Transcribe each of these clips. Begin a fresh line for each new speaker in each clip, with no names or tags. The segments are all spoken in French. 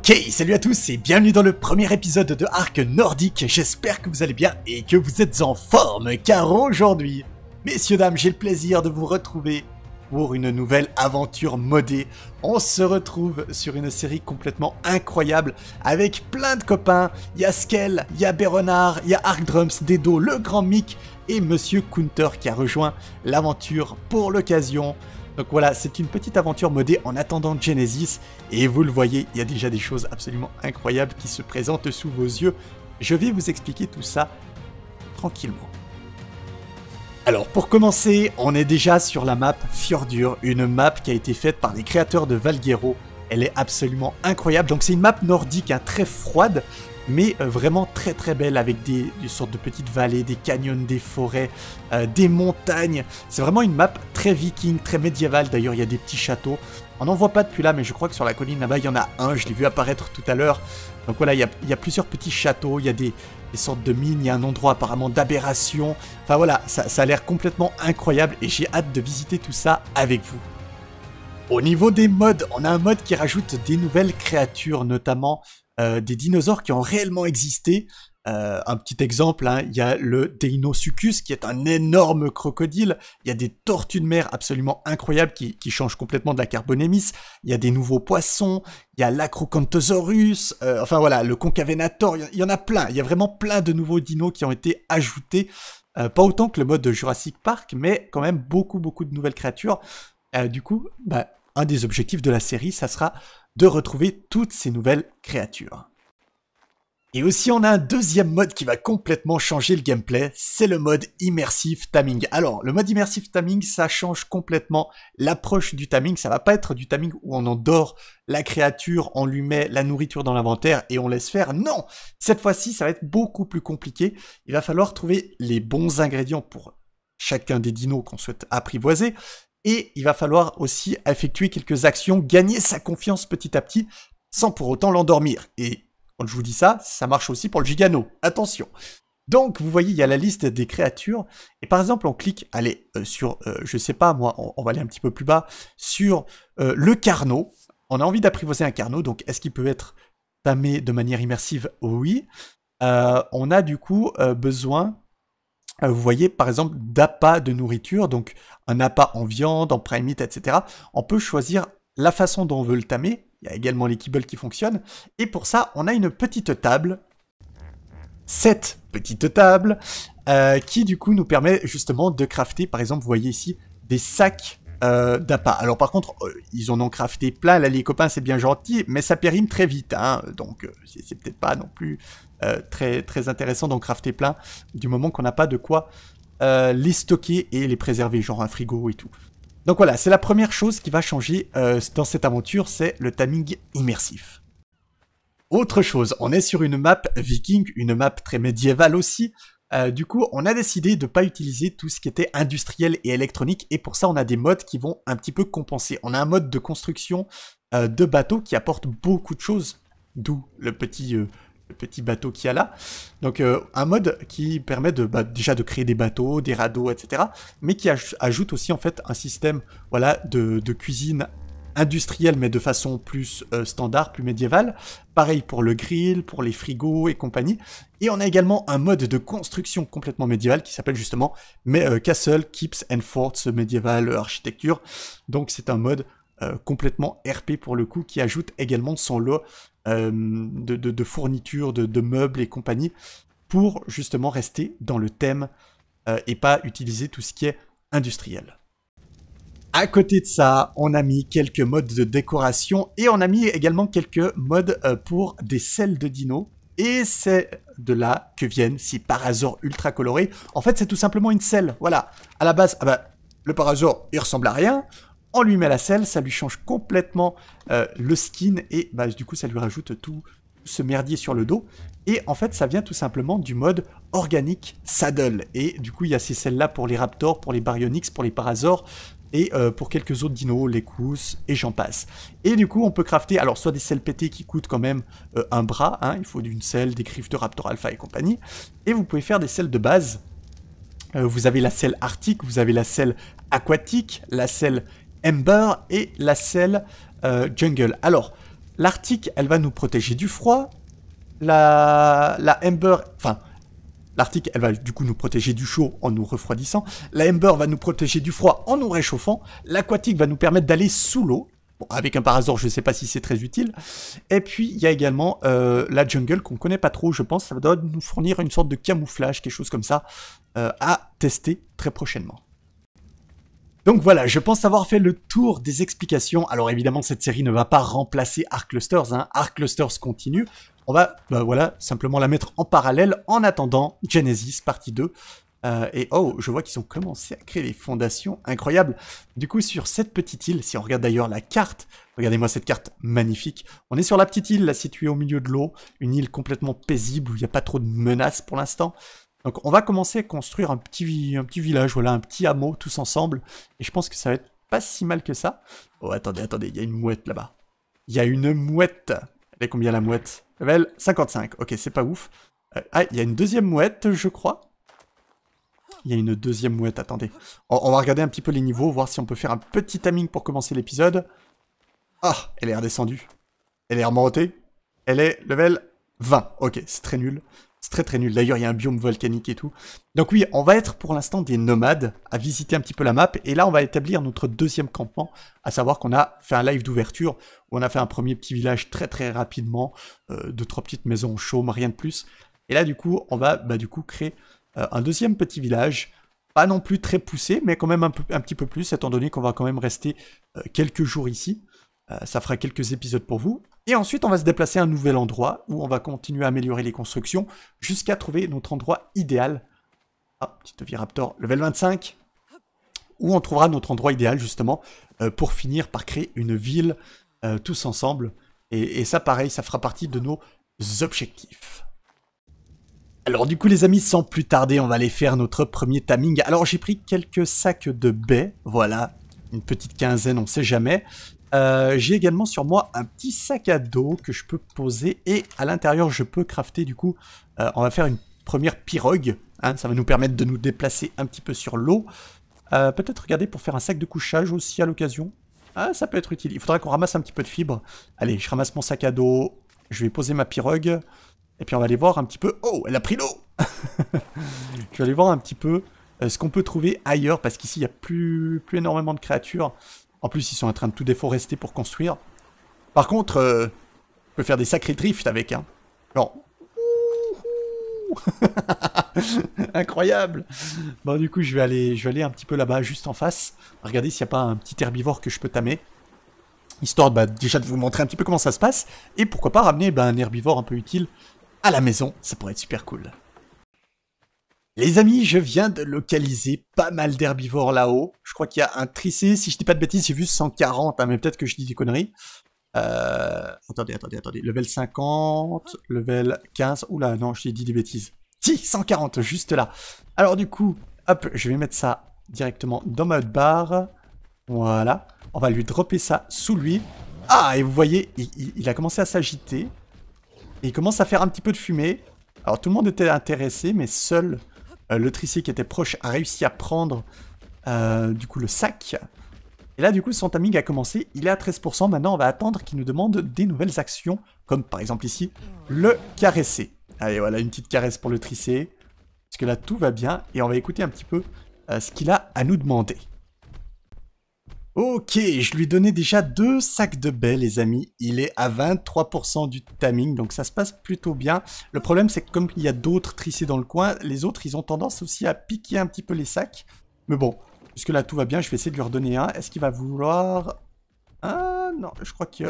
Ok, salut à tous et bienvenue dans le premier épisode de Arc Nordique. J'espère que vous allez bien et que vous êtes en forme, car aujourd'hui, messieurs, dames, j'ai le plaisir de vous retrouver pour une nouvelle aventure modée. On se retrouve sur une série complètement incroyable avec plein de copains. Il y a Skell, il y a Béronard, il y a Arc Drums, Dedo, le grand Mick et Monsieur Counter qui a rejoint l'aventure pour l'occasion. Donc voilà, c'est une petite aventure modée en attendant Genesis, et vous le voyez, il y a déjà des choses absolument incroyables qui se présentent sous vos yeux. Je vais vous expliquer tout ça tranquillement. Alors pour commencer, on est déjà sur la map Fjordur, une map qui a été faite par les créateurs de Valguero. Elle est absolument incroyable, donc c'est une map nordique hein, très froide, mais euh, vraiment très très belle avec des, sortes de petites vallées, des canyons, des forêts, euh, des montagnes. C'est vraiment une map très viking, très médiévale. D'ailleurs, il y a des petits châteaux. On n'en voit pas depuis là, mais je crois que sur la colline là-bas, il y en a un. Je l'ai vu apparaître tout à l'heure. Donc voilà, il y, a, plusieurs petits châteaux, il y a des, sortes de mines, il y a un endroit apparemment d'aberration. Enfin voilà, ça, ça a l'air complètement incroyable et j'ai hâte de visiter tout ça avec vous. Au niveau des modes, on a un mode qui rajoute des nouvelles créatures, notamment euh, des dinosaures qui ont réellement existé. Euh, un petit exemple, hein, il y a le Deinosuchus qui est un énorme crocodile, il y a des tortues de mer absolument incroyables qui, changent complètement de la Carbonémis, il y a des nouveaux poissons, il y a l'Acrocanthosaurus, euh, enfin voilà, le Concavenator, il y, en a plein, il y a vraiment plein de nouveaux dinos qui ont été ajoutés, pas autant que le mode de Jurassic Park, mais quand même beaucoup beaucoup de nouvelles créatures. du coup, bah, un des objectifs de la série, ça sera de retrouver toutes ces nouvelles créatures. Et aussi on a un deuxième mode qui va complètement changer le gameplay, c'est le mode immersif timing. Alors le mode immersif timing ça change complètement l'approche du timing, ça va pas être du timing où on endort la créature, on lui met la nourriture dans l'inventaire et on laisse faire. Non Cette fois-ci ça va être beaucoup plus compliqué, il va falloir trouver les bons ingrédients pour chacun des dinos qu'on souhaite apprivoiser, et il va falloir aussi effectuer quelques actions, gagner sa confiance petit à petit sans pour autant l'endormir. Et quand je vous dis ça, ça marche aussi pour le gigano, attention. Donc vous voyez, il y a la liste des créatures, et par exemple on clique, allez, euh, sur, je euh, je sais pas moi, on, va aller un petit peu plus bas, sur euh, le carnot. On a envie d'apprivoiser un carnot, donc est-ce qu'il peut être tamé de manière immersive Oui. on a du coup besoin euh, vous voyez, par exemple, d'appât de nourriture, donc un appât en viande, en prime etc. On peut choisir la façon dont on veut le tamer. Il y a également les kibbles qui fonctionnent. Et pour ça, on a une petite table. Cette petite table euh, qui, du coup, nous permet justement de crafter, par exemple, vous voyez ici, des sacs euh, d'appât. Alors par contre, ils en ont crafté plein, là les copains c'est bien gentil, mais ça périme très vite, hein. donc c'est peut-être pas non plus euh, très, très intéressant d'en crafter plein du moment qu'on n'a pas de quoi euh, les stocker et les préserver, genre un frigo et tout. Donc voilà, c'est la première chose qui va changer euh, dans cette aventure, c'est le timing immersif. Autre chose, on est sur une map viking, une map très médiévale aussi. du coup, on a décidé de ne pas utiliser tout ce qui était industriel et électronique, et pour ça, on a des modes qui vont un petit peu compenser. On a un mode de construction de bateau qui apporte beaucoup de choses, d'où le petit petit bateau qu'il y a là. Donc euh, un mode qui permet de, bah, déjà de créer des bateaux, des radeaux, etc. Mais qui ajoute aussi en fait un système voilà, de, cuisine industrielle mais de façon plus euh, standard, plus médiévale. Pareil pour le grill, pour les frigos et compagnie. Et on a également un mode de construction complètement médiéval qui s'appelle justement euh, Castle, Keeps and Forts médiéval architecture. Donc c'est un mode complètement RP pour le coup, qui ajoute également son lot euh, de, fournitures, de, meubles et compagnie, pour justement rester dans le thème euh, et pas utiliser tout ce qui est industriel. À côté de ça, on a mis quelques modes de décoration et on a mis également quelques modes euh, pour des selles de dino. Et c'est de là que viennent ces parasors ultra colorés. En fait, c'est tout simplement une selle. Voilà. À la base, ah bah, le parasor il ressemble à rien lui met la selle, ça lui change complètement euh, le skin et bah, du coup ça lui rajoute tout ce merdier sur le dos. Et en fait, ça vient tout simplement du mode organique saddle. Et du coup, il y a ces selles-là pour les Raptors, pour les Baryonyx, pour les Parasors, et euh, pour quelques autres dinos, les cousses et j'en passe. Et du coup, on peut crafter alors soit des selles pétées qui coûtent quand même euh, un bras, hein, il faut d'une selle, des griffes de Raptor Alpha et compagnie. Et vous pouvez faire des selles de base. vous avez la selle arctique, vous avez la selle aquatique, la selle Ember et la selle euh, Jungle. Alors, l'Arctique, elle va nous protéger du froid. La, la Ember, enfin, l'Arctique, elle va du coup nous protéger du chaud en nous refroidissant. La Ember va nous protéger du froid en nous réchauffant. L'Aquatique va nous permettre d'aller sous l'eau. Bon, avec un parasor, je ne sais pas si c'est très utile. Et puis, il y a également euh, la jungle qu'on ne connaît pas trop, je pense. Ça doit nous fournir une sorte de camouflage, quelque chose comme ça, euh, à tester très prochainement. Donc voilà, je pense avoir fait le tour des explications. Alors évidemment, cette série ne va pas remplacer Arc Clusters. Hein. Arc Clusters continue. On va, bah voilà, simplement la mettre en parallèle en attendant Genesis partie 2. Euh, et oh, je vois qu'ils ont commencé à créer des fondations incroyables. Du coup, sur cette petite île, si on regarde d'ailleurs la carte, regardez-moi cette carte magnifique. On est sur la petite île, située au milieu de l'eau, une île complètement paisible où il n'y a pas trop de menaces pour l'instant. Donc on va commencer à construire un petit, petit village, voilà, un petit hameau tous ensemble. Et je pense que ça va être pas si mal que ça. Oh, attendez, attendez, il y a une mouette là-bas. Il y a une mouette. Elle est combien la mouette Level 55. Ok, c'est pas ouf. Euh, ah, il y a une deuxième mouette, je crois. Il y a une deuxième mouette, attendez. On, va regarder un petit peu les niveaux, voir si on peut faire un petit timing pour commencer l'épisode. Ah, elle est redescendue. Elle est remontée. Elle est level 20. Ok, c'est très nul. C'est très très nul. D'ailleurs, il y a un biome volcanique et tout. Donc oui, on va être pour l'instant des nomades à visiter un petit peu la map. Et là, on va établir notre deuxième campement, à savoir qu'on a fait un live d'ouverture. où On a fait un premier petit village très très rapidement, euh, deux trois petites maisons chaumes, rien de plus. Et là, du coup, on va bah, du coup créer euh, un deuxième petit village. Pas non plus très poussé, mais quand même un, petit peu plus, étant donné qu'on va quand même rester euh, quelques jours ici. Euh, ça fera quelques épisodes pour vous. Et ensuite, on va se déplacer à un nouvel endroit où on va continuer à améliorer les constructions jusqu'à trouver notre endroit idéal. Ah, petit viraptor, level 25 où on trouvera notre endroit idéal justement euh, pour finir par créer une ville euh, tous ensemble. Et, ça pareil, ça fera partie de nos objectifs. Alors du coup les amis, sans plus tarder, on va aller faire notre premier timing. Alors j'ai pris quelques sacs de baies, voilà, une petite quinzaine, on sait jamais. Euh, j'ai également sur moi un petit sac à dos que je peux poser et à l'intérieur je peux crafter du coup, euh, on va faire une première pirogue, hein. ça va nous permettre de nous déplacer un petit peu sur l'eau. Euh, peut-être regarder pour faire un sac de couchage aussi à l'occasion, ah, ça peut être utile, il faudra qu'on ramasse un petit peu de fibres. Allez, je ramasse mon sac à dos, je vais poser ma pirogue et puis on va aller voir un petit peu, oh elle a pris l'eau Je vais aller voir un petit peu ce qu'on peut trouver ailleurs parce qu'ici il n'y a plus, plus énormément de créatures. En plus, ils sont en train de tout déforester pour construire. Par contre, euh, on peut faire des sacrés drifts avec. Hein. Genre... Incroyable Bon, du coup, je vais aller, je un petit peu là-bas, juste en face. Regardez s'il n'y a pas un petit herbivore que je peux tamer. Histoire bah, déjà de vous montrer un petit peu comment ça se passe. Et pourquoi pas ramener bah, un herbivore un peu utile à la maison. Ça pourrait être super cool. Les amis, je viens de localiser pas mal d'herbivores là-haut. Je crois qu'il y a un tricé, si je dis pas de bêtises, j'ai vu 140, hein, mais peut-être que je dis des conneries. Euh, attendez, attendez, attendez. Level 50, level 15. Oula, non, je t'ai dit des bêtises. Si, 140, juste là. Alors du coup, hop, je vais mettre ça directement dans ma barre. Voilà. On va lui dropper ça sous lui. Ah, et vous voyez, il, a commencé à s'agiter. il commence à faire un petit peu de fumée. Alors tout le monde était intéressé, mais seul euh, le tricé qui était proche a réussi à prendre euh, du coup le sac. Et là, du coup, son timing a commencé, il est à 13%. Maintenant, on va attendre qu'il nous demande des nouvelles actions, comme par exemple ici, le caresser. Allez, voilà, une petite caresse pour le tricé. Parce que là, tout va bien, et on va écouter un petit peu euh, ce qu'il a à nous demander. Ok, je lui donnais déjà deux sacs de baies, les amis. Il est à 23% du timing, donc ça se passe plutôt bien. Le problème, c'est que comme il y a d'autres trissés dans le coin, les autres, ils ont tendance aussi à piquer un petit peu les sacs. Mais bon, puisque là, tout va bien, je vais essayer de lui redonner un. Est-ce qu'il va vouloir... Ah, non, je crois que...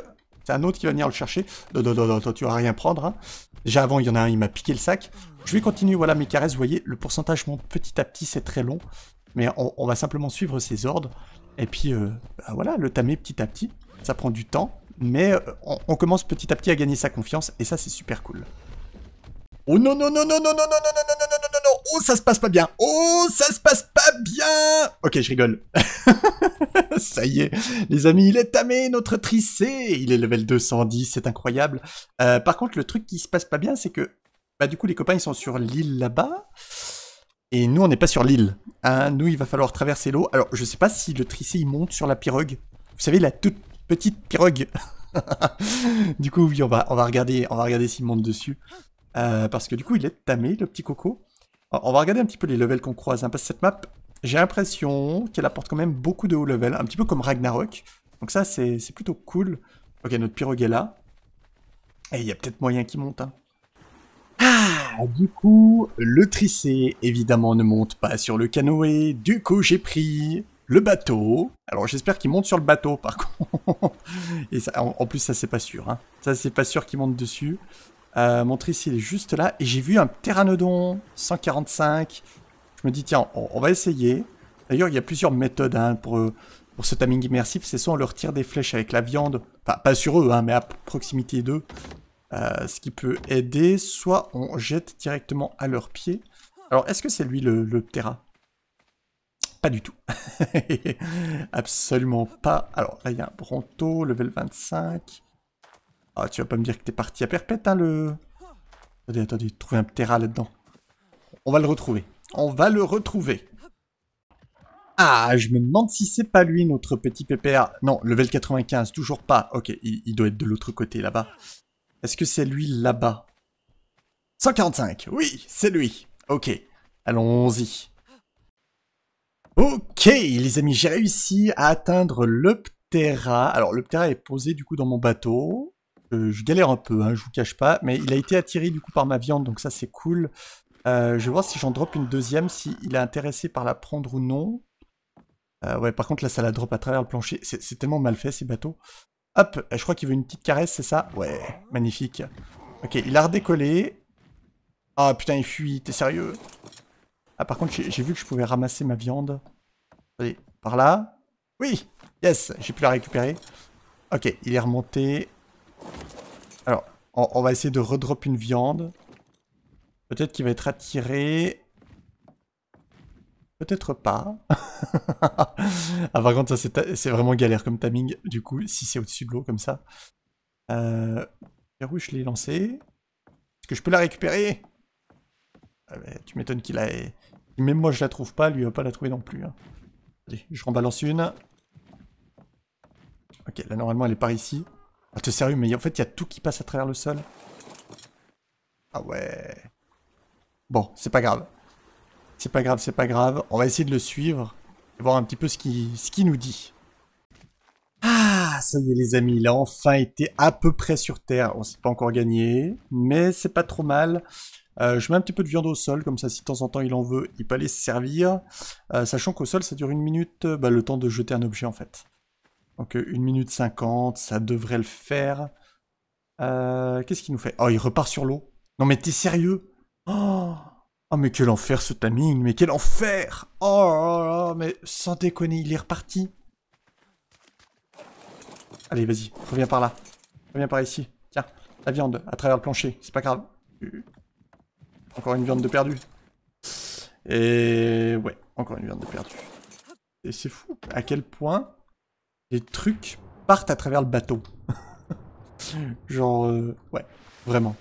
C'est un autre qui va venir le chercher. Non, non, non, tu vas rien prendre. Hein. Déjà avant, il y en a un, il m'a piqué le sac. Je vais continuer, voilà, mes caresses. Vous voyez, le pourcentage monte petit à petit, c'est très long. Mais on va simplement suivre ses ordres. Et puis, voilà, le tamer petit à petit, ça prend du temps, mais on, commence petit à petit à gagner sa confiance, et ça, c'est super cool. Oh non, non, non, non, non, non, non, non, non, non, non, non, non, non, oh, ça se passe pas bien, oh, ça se passe pas bien Ok, je rigole. ça y est, les amis, il est tamé, notre tricé Il est level 210, c'est incroyable. par contre, le truc qui se passe pas bien, c'est que, bah du coup, les copains, ils sont sur l'île là-bas, et nous, on n'est pas sur l'île. Ah, nous, il va falloir traverser l'eau. Alors, je sais pas si le tricé, il monte sur la pirogue. Vous savez, la toute petite pirogue. du coup, oui, on va, on va regarder on va regarder s'il monte dessus. Euh, parce que du coup, il est tamé, le petit coco. On va regarder un petit peu les levels qu'on croise. Hein, parce que cette map, j'ai l'impression qu'elle apporte quand même beaucoup de haut level. Un petit peu comme Ragnarok. Donc ça, c'est plutôt cool. Ok, notre pirogue est là. Et il y a peut-être moyen qu'il monte. Hein. Ah ah, du coup, le tricé, évidemment, ne monte pas sur le canoë. Du coup, j'ai pris le bateau. Alors, j'espère qu'il monte sur le bateau, par contre. Et ça, en, plus, ça, c'est pas sûr. Hein. Ça, c'est pas sûr qu'il monte dessus. Euh, mon tricé, est juste là. Et j'ai vu un pteranodon 145. Je me dis, tiens, on, va essayer. D'ailleurs, il y a plusieurs méthodes hein, pour, euh, pour ce timing immersif. C'est soit on leur tire des flèches avec la viande. Enfin, pas sur eux, hein, mais à proximité d'eux. Euh, ce qui peut aider, soit on jette directement à leurs pieds. Alors, est-ce que c'est lui le, Ptera Pas du tout. Absolument pas. Alors, là, il y a Bronto, level 25. Ah, tu vas pas me dire que t'es parti à perpète, hein, le... Attendez, attendez, trouvez un Ptera là-dedans. On va le retrouver. On va le retrouver. Ah, je me demande si c'est pas lui, notre petit pépère. Non, level 95, toujours pas. Ok, il doit être de l'autre côté, là-bas. Est-ce que c'est lui là-bas 145, oui, c'est lui. Ok, allons-y. Ok, les amis, j'ai réussi à atteindre le Alors, le Ptera est posé du coup dans mon bateau. Euh, je galère un peu, je hein, je vous cache pas, mais il a été attiré du coup par ma viande, donc ça c'est cool. Euh, je vais voir si j'en drop une deuxième, si il est intéressé par la prendre ou non. Euh, ouais, par contre là ça la drop à travers le plancher, c'est tellement mal fait ces bateaux. Hop, je crois qu'il veut une petite caresse, c'est ça Ouais, magnifique. Ok, il a redécollé. Ah putain, il fuit, t'es sérieux Ah par contre, j'ai vu que je pouvais ramasser ma viande. Allez, par là. Oui Yes, j'ai pu la récupérer. Ok, il est remonté. Alors, on, on va essayer de redrop une viande. Peut-être qu'il va être attiré. Peut-être pas. ah, par contre, ça c'est vraiment galère comme timing, du coup, si c'est au-dessus de l'eau comme ça. Euh, je l'ai lancé. Est-ce que je peux la récupérer ah, Tu m'étonnes qu'il ait. Même moi je la trouve pas, lui va pas la trouver non plus. Hein. Allez, je rembalance une. Ok, là normalement elle est par ici. Ah t'es sérieux, mais en fait il y a tout qui passe à travers le sol. Ah ouais. Bon, c'est pas grave. C'est pas grave, c'est pas grave. On va essayer de le suivre et voir un petit peu ce qu'il ce qui nous dit. Ah, ça y est les amis, il a enfin été à peu près sur Terre. On s'est pas encore gagné, mais c'est pas trop mal. Euh, je mets un petit peu de viande au sol, comme ça si de temps en temps il en veut, il peut aller se servir. Euh, sachant qu'au sol ça dure une minute, euh, bah, le temps de jeter un objet en fait. Donc une minute cinquante, ça devrait le faire. Qu'est-ce qu'il nous fait Oh, il repart sur l'eau. Non mais t'es sérieux Oh Oh mais quel enfer ce timing, mais quel enfer Oh mais sans déconner, il est reparti. Allez, vas-y, reviens par là. Reviens par ici. Tiens, la viande à travers le plancher, c'est pas grave. Encore une viande de perdu. Et ouais, encore une viande de perdu. Et c'est fou à quel point les trucs partent à travers le bateau. Genre, euh, ouais, vraiment.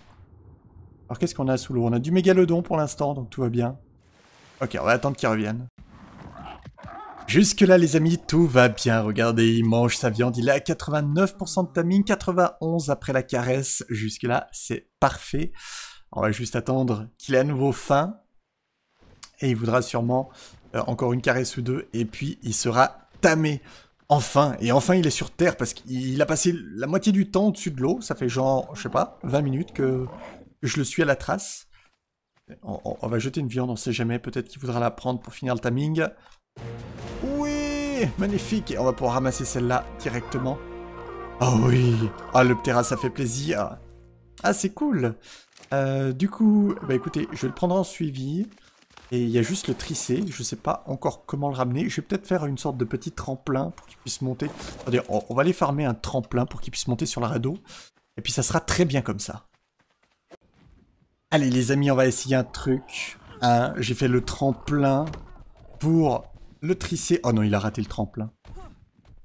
Alors qu'est-ce qu'on a sous l'eau On a du mégalodon pour l'instant, donc tout va bien. Ok, on va attendre qu'il revienne. Jusque là les amis, tout va bien, regardez, il mange sa viande, il est à 89% de tamine, 91 après la caresse, jusque là c'est parfait. On va juste attendre qu'il ait à nouveau faim, et il voudra sûrement euh, encore une caresse ou deux, et puis il sera tamé. Enfin, et enfin il est sur Terre, parce qu'il a passé la moitié du temps au-dessus de l'eau, ça fait genre, je sais pas, 20 minutes que je le suis à la trace. On, va jeter une viande, on sait jamais, peut-être qu'il voudra la prendre pour finir le timing. Oui Magnifique Et on va pouvoir ramasser celle-là directement. Ah oh oui Ah, le ptera, ça fait plaisir Ah, c'est cool euh, Du coup, bah écoutez, je vais le prendre en suivi. Et il y a juste le tricé. je sais pas encore comment le ramener. Je vais peut-être faire une sorte de petit tremplin pour qu'il puisse monter. on va aller farmer un tremplin pour qu'il puisse monter sur la radeau. Et puis ça sera très bien comme ça. Allez les amis, on va essayer un truc. Hein. J'ai fait le tremplin pour le trisser. Oh non, il a raté le tremplin.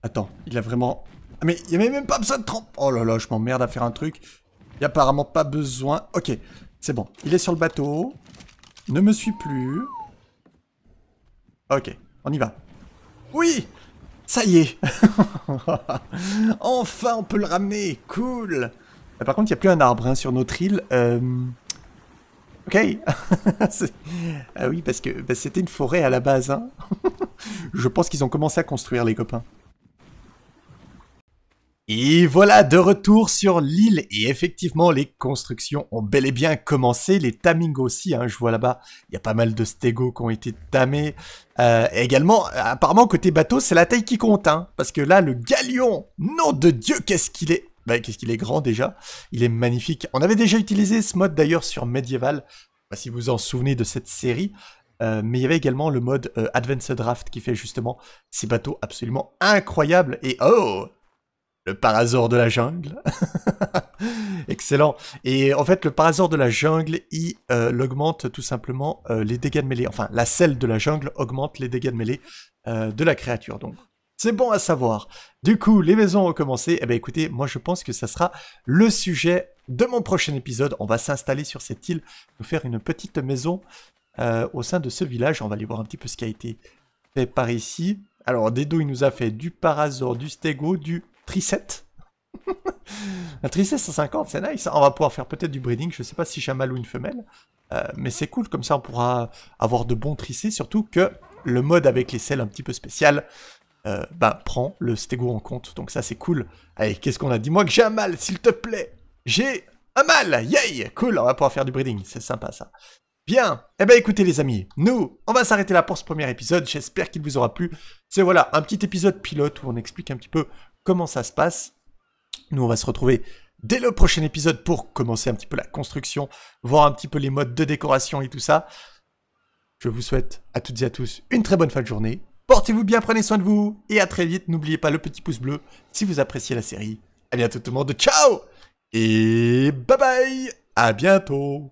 Attends, il a vraiment... Ah, mais il n'y avait même pas besoin de tremplin. Oh là là, je m'emmerde à faire un truc. Il n'y a apparemment pas besoin. Ok, c'est bon. Il est sur le bateau. Ne me suis plus. Ok, on y va. Oui Ça y est Enfin, on peut le ramener Cool euh, Par contre, il n'y a plus un arbre hein, sur notre île. Euh... Ok Ah oui, parce que bah, c'était une forêt à la base. Hein. Je pense qu'ils ont commencé à construire, les copains. Et voilà, de retour sur l'île, et effectivement, les constructions ont bel et bien commencé, les tamings aussi, hein, je vois là-bas, il y a pas mal de stegos qui ont été tamés. Euh, également, apparemment, côté bateau, c'est la taille qui compte, hein, parce que là, le galion, nom de Dieu, qu'est-ce qu'il est bah, qu'est-ce qu'il est grand déjà, il est magnifique. On avait déjà utilisé ce mode d'ailleurs sur Medieval, bah, si vous vous en souvenez de cette série, euh, mais il y avait également le mode Adventure Advanced Draft qui fait justement ces bateaux absolument incroyables et oh le parasaur de la jungle. Excellent. Et en fait, le parasaur de la jungle, il euh, augmente tout simplement euh, les dégâts de mêlée. Enfin, la selle de la jungle augmente les dégâts de mêlée de la créature. Donc, c'est bon à savoir. Du coup, les maisons ont commencé. Eh bien écoutez, moi je pense que ça sera le sujet de mon prochain épisode. On va s'installer sur cette île, nous faire une petite maison euh, au sein de ce village. On va aller voir un petit peu ce qui a été fait par ici. Alors, Dedo, il nous a fait du Parazor, du Stego, du Tricette. un Tricette 150, c'est nice. On va pouvoir faire peut-être du breeding. Je ne sais pas si j'ai un mâle ou une femelle. Euh, mais c'est cool, comme ça on pourra avoir de bons tricets, surtout que le mode avec les selles un petit peu spécial euh, bah, prend le stego en compte. Donc ça, c'est cool. Allez, qu'est-ce qu'on a dit moi que j'ai un mal, s'il te plaît. J'ai un mal. Yay Cool, on va pouvoir faire du breeding. C'est sympa, ça. Bien. Eh ben, écoutez, les amis, nous, on va s'arrêter là pour ce premier épisode. J'espère qu'il vous aura plu. C'est, voilà, un petit épisode pilote où on explique un petit peu comment ça se passe. Nous, on va se retrouver dès le prochain épisode pour commencer un petit peu la construction, voir un petit peu les modes de décoration et tout ça. Je vous souhaite à toutes et à tous une très bonne fin de journée Portez-vous bien, prenez soin de vous, et à très vite. N'oubliez pas le petit pouce bleu si vous appréciez la série. A bientôt tout le monde, ciao Et bye bye À bientôt